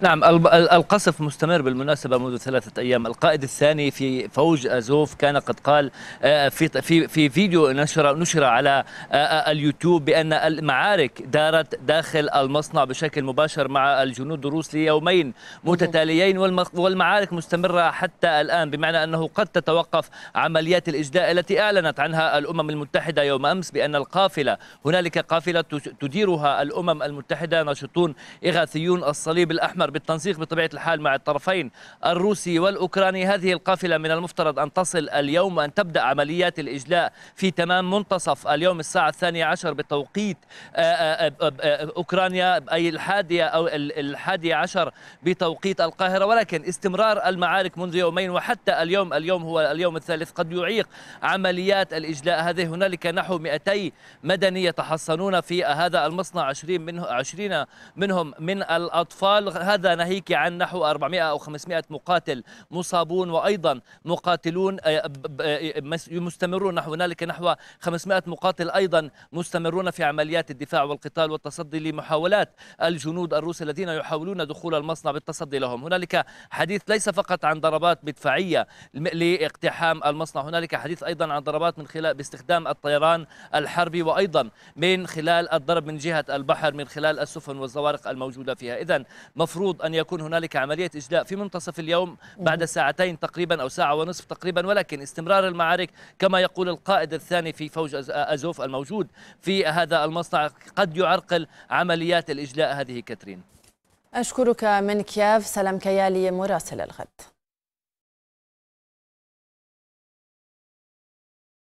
نعم القصف مستمر بالمناسبة منذ ثلاثة أيام القائد الثاني في فوج أزوف كان قد قال في في في فيديو نشر نشر على اليوتيوب بأن المعارك دارت داخل المصنع بشكل مباشر مع الجنود الروس ليومين متتاليين والمعارك مستمرة حتى الآن بمعنى أنه قد تتوقف عمليات الإجداء التي أعلنت عنها الأمم المتحدة يوم أمس بأن القافلة هنالك قافلة تديرها الأمم المتحدة ناشطون إغاثيون الصليب الأحمر السفر بالتنسيق بطبيعة الحال مع الطرفين الروسي والأوكراني هذه القافلة من المفترض أن تصل اليوم أن تبدأ عمليات الإجلاء في تمام منتصف اليوم الساعة الثانية عشر بتوقيت آه، آه، آه، أوكرانيا أي الحادية أو الحادية عشر بتوقيت القاهرة ولكن استمرار المعارك منذ يومين وحتى اليوم اليوم هو اليوم الثالث قد يعيق عمليات الإجلاء هذه هنالك نحو 200 مدني يتحصنون في هذا المصنع 20 منه 20 منهم من الأطفال هذا ناهيك عن نحو 400 أو 500 مقاتل مصابون وأيضا مقاتلون آه، آه، مستمرون نحو هنالك نحو 500 مقاتل أيضا مستمرون في عمليات الدفاع والقتال والتصدي لمحاولات الجنود الروس الذين يحاولون دخول المصنع بالتصدي لهم هنالك حديث ليس فقط عن ضربات مدفعية لاقتحام المصنع هنالك حديث أيضا عن ضربات من خلال باستخدام الطيران الحربي وأيضا من خلال الضرب من جهة البحر من خلال السفن والزوارق الموجودة فيها إذا مفروض المفروض أن يكون هنالك عملية إجلاء في منتصف اليوم بعد ساعتين تقريبا أو ساعة ونصف تقريبا ولكن استمرار المعارك كما يقول القائد الثاني في فوج أزوف الموجود في هذا المصنع قد يعرقل عمليات الإجلاء هذه كاترين أشكرك من كياف سلام كيالي مراسل الغد